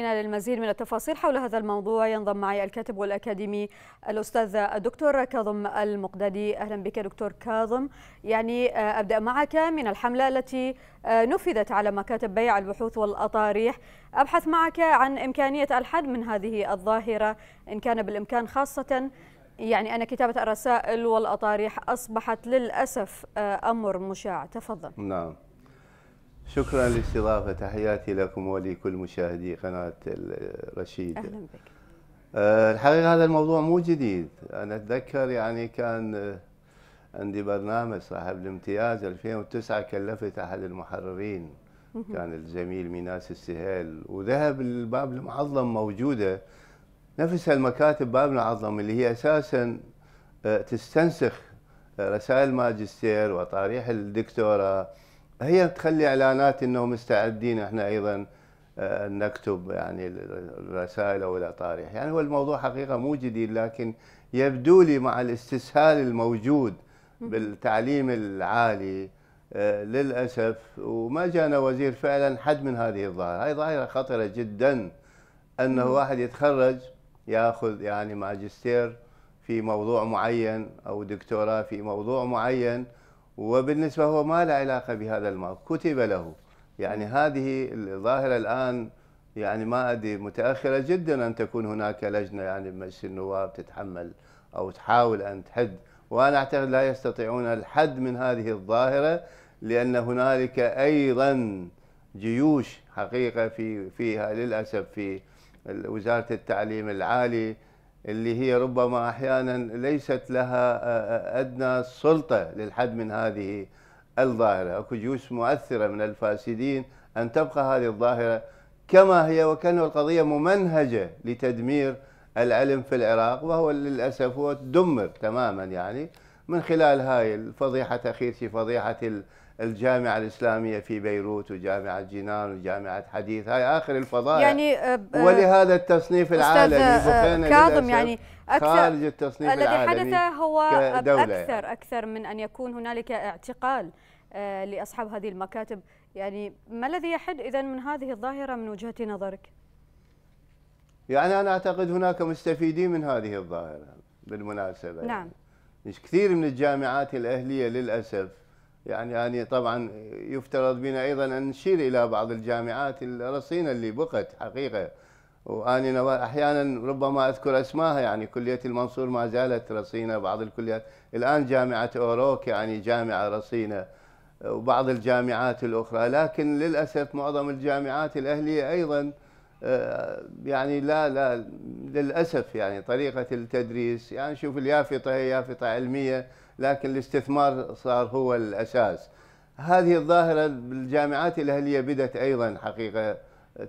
للمزيد من التفاصيل حول هذا الموضوع ينضم معي الكاتب والأكاديمي الأستاذ الدكتور كاظم المقدادي أهلا بك دكتور كاظم يعني آه، أبدأ معك من الحملة التي آه، نفذت على مكاتب بيع البحوث والأطاريح أبحث معك عن إمكانية الحد من هذه الظاهرة إن كان بالإمكان خاصة يعني أن كتابة الرسائل والأطاريح أصبحت للأسف آه، أمر مشاع تفضل نعم شكرا للاستضافه تحياتي لكم ولكل مشاهدي قناه الرشيد اهلا بك آه، الحقيقه هذا الموضوع مو جديد انا اتذكر يعني كان عندي برنامج صاحب الامتياز 2009 كلفت احد المحررين كان الزميل ميناس السهيل وذهب الباب المعظم موجوده نفس المكاتب باب المعظم اللي هي اساسا آه، تستنسخ آه، رسائل الماجستير وطاريح الدكتوراه هي تخلي اعلانات انه مستعدين احنا ايضا آه، نكتب يعني الرسائل او الاطاريح، يعني هو الموضوع حقيقه مو جديد لكن يبدو لي مع الاستسهال الموجود بالتعليم العالي آه، للاسف وما جانا وزير فعلا حد من هذه الظاهره، هاي ظاهره خطره جدا انه واحد يتخرج ياخذ يعني ماجستير في موضوع معين او دكتوراه في موضوع معين وبالنسبة هو ما له علاقة بهذا الموقف كتب له يعني هذه الظاهرة الآن يعني ما أدري متأخرة جدا أن تكون هناك لجنة يعني مجلس النواب تتحمل أو تحاول أن تحد وأنا أعتقد لا يستطيعون الحد من هذه الظاهرة لأن هنالك أيضا جيوش حقيقة في فيها للأسف في وزارة التعليم العالي اللي هي ربما احيانا ليست لها ادنى سلطه للحد من هذه الظاهره، اكو جيوش مؤثره من الفاسدين ان تبقى هذه الظاهره كما هي وكانه القضيه ممنهجه لتدمير العلم في العراق وهو للاسف هو دمر تماما يعني من خلال هاي الفضيحه في فضيحه الجامعة الإسلامية في بيروت وجامعة جنان وجامعة حديث هاي آخر الفضائل يعني آه، آه، ولهذا التصنيف العالمي آه، بقينا كاظم يعني أكثر خارج التصنيف الذي العالمي حدث هو كدولة يعني. أكثر أكثر من أن يكون هنالك اعتقال لأصحاب هذه المكاتب يعني ما الذي يحد إذا من هذه الظاهرة من وجهة نظرك؟ يعني أنا أعتقد هناك مستفيدين من هذه الظاهرة بالمناسبة يعني. نعم يعني. كثير من الجامعات الأهلية للأسف يعني أني يعني طبعا يفترض بنا أيضا أن نشير إلى بعض الجامعات الرصينة اللي بقت حقيقة واني أحيانا ربما أذكر أسماها يعني كلية المنصور ما زالت رصينة بعض الكليات الآن جامعة أوروك يعني جامعة رصينة وبعض الجامعات الأخرى لكن للأسف معظم الجامعات الأهلية أيضا آه، يعني لا لا للأسف يعني طريقة التدريس يعني شوف اليافطة هي يافطة علمية لكن الاستثمار صار هو الأساس هذه الظاهرة بالجامعات الأهلية بدت أيضا حقيقة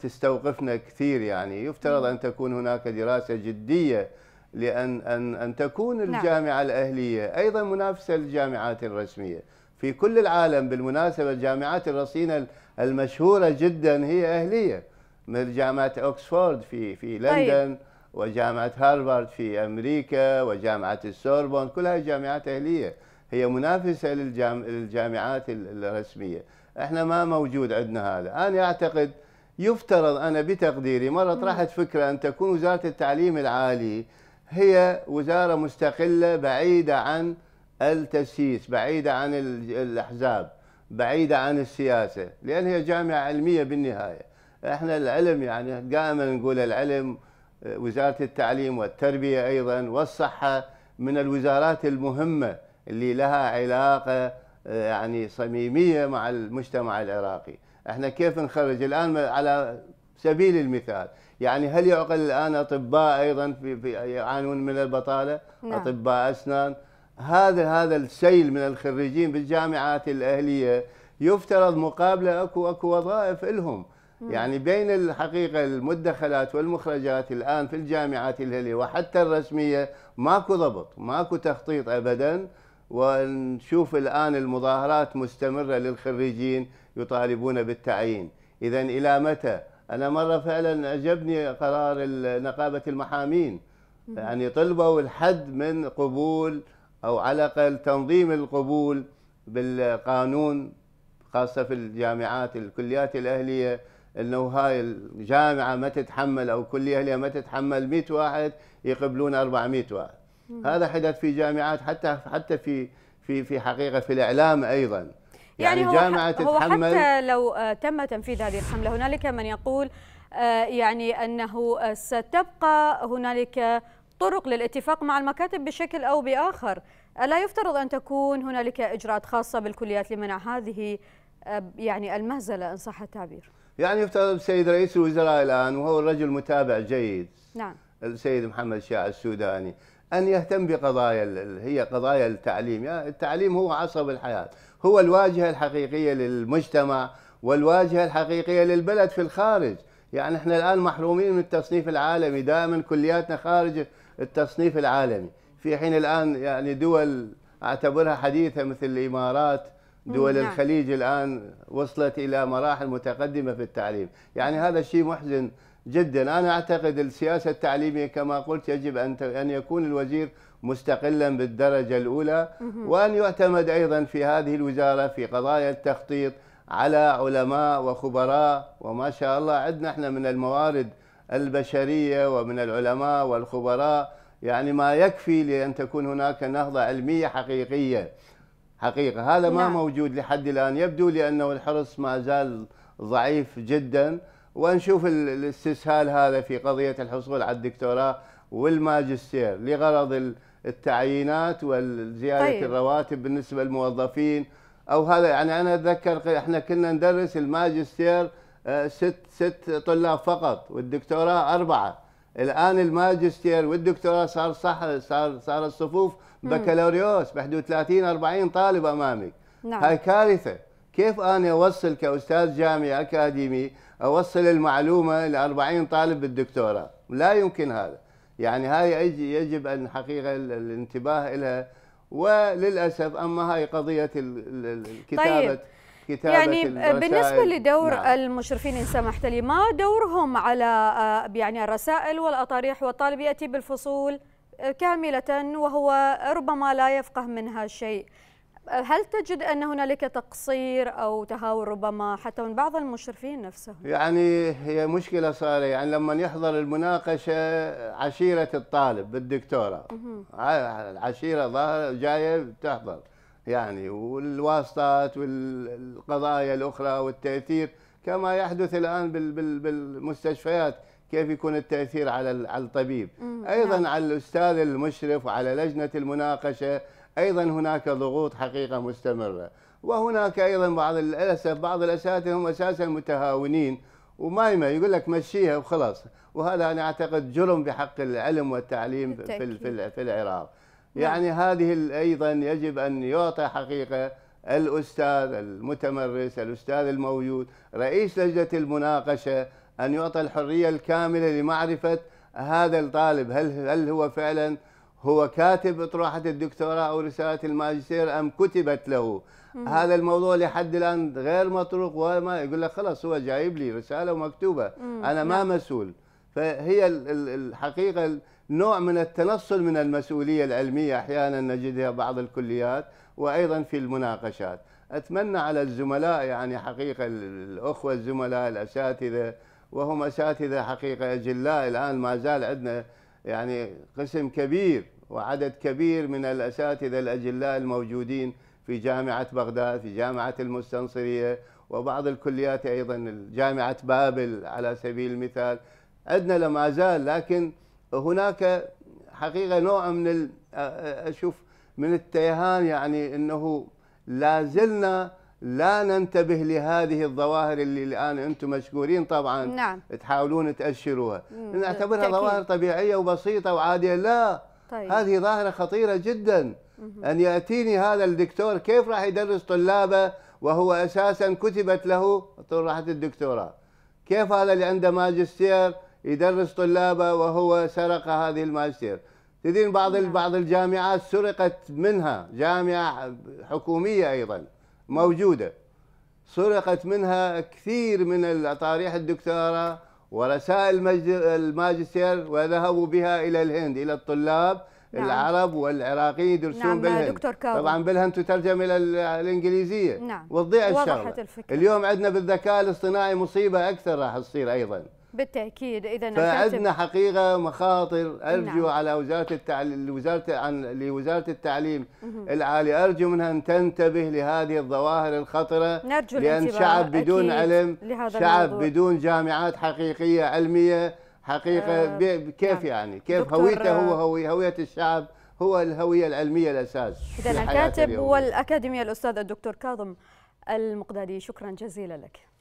تستوقفنا كثير يعني يفترض أن تكون هناك دراسة جدية لأن أن, أن تكون نعم. الجامعة الأهلية أيضا منافسة للجامعات الرسمية في كل العالم بالمناسبة الجامعات الرصينة المشهورة جدا هي أهلية مثل جامعة أوكسفورد في في طيب. لندن طيب. وجامعة هارفارد في أمريكا وجامعة السوربون كلها جامعات أهلية هي منافسة للجامعات الرسمية احنا ما موجود عندنا هذا أنا أعتقد يفترض أنا بتقديري مرة طرحت فكرة أن تكون وزارة التعليم العالي هي وزارة مستقلة بعيدة عن التسييس بعيدة عن الأحزاب بعيدة عن السياسة لأن هي جامعة علمية بالنهاية احنا العلم يعني دائما نقول العلم وزارة التعليم والتربية أيضا والصحة من الوزارات المهمة اللي لها علاقة آه، يعني صميمية مع المجتمع العراقي احنا كيف نخرج الآن على سبيل المثال يعني هل يعقل الآن أطباء أيضا يعانون من البطالة نعم. أطباء أسنان هذا هذا السيل من الخريجين بالجامعات الأهلية يفترض مقابله اكو اكو وظائف لهم يعني بين الحقيقة المدخلات والمخرجات الآن في الجامعات الهلية وحتى الرسمية ماكو ضبط ماكو تخطيط أبدا ونشوف الآن المظاهرات مستمرة للخريجين يطالبون بالتعيين إذا إلى متى؟ أنا مرة فعلا أعجبني قرار نقابة المحامين يعني طلبوا الحد من قبول أو على الأقل تنظيم القبول بالقانون خاصة في الجامعات الكليات الأهلية انه هاي الجامعه ما تتحمل او كليه هي ما تتحمل 100 واحد يقبلون 400 واحد مم. هذا حدث في جامعات حتى حتى في في في حقيقه في الاعلام ايضا يعني, يعني هو جامعه تتحمل هو حتى لو آه، تم تنفيذ هذه الحمله هنالك من يقول آه، يعني انه آه، ستبقى هنالك طرق للاتفاق مع المكاتب بشكل او باخر الا يفترض ان تكون هنالك اجراءات خاصه بالكليات لمنع هذه يعني المهزله ان صح التعبير يعني يفترض السيد رئيس الوزراء الآن وهو الرجل متابع جيد نعم السيد محمد شاع السوداني أن يهتم بقضايا هي قضايا التعليم يعني التعليم هو عصب الحياة هو الواجهة الحقيقية للمجتمع والواجهة الحقيقية للبلد في الخارج يعني احنا الآن محرومين من التصنيف العالمي دائما كلياتنا خارج التصنيف العالمي في حين الآن يعني دول اعتبرها حديثة مثل الإمارات دول نعم. الخليج الآن وصلت إلى مراحل متقدمة في التعليم يعني هذا شيء محزن جدا أنا أعتقد السياسة التعليمية كما قلت يجب أن أن يكون الوزير مستقلا بالدرجة الأولى وأن يعتمد أيضا في هذه الوزارة في قضايا التخطيط على علماء وخبراء وما شاء الله عندنا احنا من الموارد البشرية ومن العلماء والخبراء يعني ما يكفي لأن تكون هناك نهضة علمية حقيقية حقيقة هذا ما نعم. موجود لحد الآن يبدو لي أنه الحرص ما زال ضعيف جدا ونشوف الاستسهال هذا في قضية الحصول على الدكتوراه والماجستير لغرض التعيينات وزيادة طيب. الرواتب بالنسبة للموظفين أو هذا يعني أنا أتذكر إحنا كنا ندرس الماجستير آه، ست ست طلاب فقط والدكتوراه أربعة الآن الماجستير والدكتوراه صار صح صار صار الصفوف بكالوريوس بحدود 30 40 طالب امامك نعم. هاي كارثه كيف انا اوصل كاستاذ جامعي اكاديمي اوصل المعلومه ل 40 طالب بالدكتوراه لا يمكن هذا يعني هاي يجب ان حقيقه الانتباه لها وللاسف اما هاي قضيه الكتابه طيب. كتابة يعني الرسائل. بالنسبة نعم. لدور نعم. المشرفين إن سمحت لي ما دورهم على آه، يعني الرسائل والأطاريح والطالب يأتي بالفصول كاملة وهو ربما لا يفقه منها شيء هل تجد أن هنالك تقصير أو تهاون ربما حتى من بعض المشرفين نفسهم؟ يعني هي مشكلة صار يعني لما يحضر المناقشة عشيرة الطالب بالدكتورة العشيرة ظاهرة جاية تحضر يعني والواسطات والقضايا الأخرى والتأثير كما يحدث الآن بالمستشفيات كيف يكون التاثير على على الطبيب نعم. ايضا نعم. على الاستاذ المشرف وعلى لجنه المناقشه ايضا هناك ضغوط حقيقه مستمره وهناك ايضا بعض للاسف بعض الاساتذه هم اساسا متهاونين وما يقول لك مشيها وخلاص وهذا انا اعتقد جرم بحق العلم والتعليم في, في, في العراق نعم. يعني هذه ايضا يجب ان يعطى حقيقه الأستاذ المتمرس الأستاذ الموجود رئيس لجنة المناقشة أن يعطى الحرية الكاملة لمعرفة هذا الطالب هل, هل هو فعلا هو كاتب اطروحه الدكتوراه او رساله الماجستير ام كتبت له هذا الموضوع لحد الان غير مطروق وما يقول لك خلاص هو جايب لي رساله ومكتوبه نعم. انا ما مسؤول فهي الحقيقه نوع من التنصل من المسؤوليه العلميه احيانا نجدها بعض الكليات وايضا في المناقشات اتمنى على الزملاء يعني حقيقه الاخوه الزملاء الاساتذه وهم اساتذه حقيقه اجلاء الان ما زال عندنا يعني قسم كبير وعدد كبير من الاساتذه الاجلاء الموجودين في جامعه بغداد في جامعه المستنصريه وبعض الكليات ايضا جامعه بابل على سبيل المثال عندنا لما زال لكن هناك حقيقه نوع من اشوف من التيهان يعني انه لا زلنا لا ننتبه لهذه الظواهر اللي الان انتم مشكورين طبعا نعم. تحاولون تاشروها نعتبرها ظواهر طبيعيه وبسيطه وعاديه لا طيب. هذه ظاهره خطيره جدا مم. ان ياتيني هذا الدكتور كيف راح يدرس طلابه وهو اساسا كتبت له طرحه الدكتوراه كيف هذا اللي عنده ماجستير يدرس طلابه وهو سرق هذه الماجستير تدين بعض نعم. بعض الجامعات سرقت منها جامعه حكوميه ايضا موجوده سرقت منها كثير من الاطاريح الدكتوراه ورسائل الماجستير وذهبوا بها الى الهند الى الطلاب نعم. العرب والعراقيين يدرسون نعم بالهند دكتور كاو. طبعا بالهند تترجم الى الانجليزيه نعم وتضيع الشغله اليوم عندنا بالذكاء الاصطناعي مصيبه اكثر راح تصير ايضا بالتاكيد اذا فعندنا حقيقه مخاطر ارجو نعم. على وزاره التعليم لوزاره عن لوزاره التعليم العالي ارجو منها ان تنتبه لهذه الظواهر الخطره نرجو لان شعب بدون علم شعب الموضوع. بدون جامعات حقيقيه علميه حقيقه أه كيف نعم. يعني كيف هويته هو آه، هوية, هويه الشعب هو الهويه العلميه الاساس اذا الكاتب والاكاديميه الاستاذ الدكتور كاظم المقدادي شكرا جزيلا لك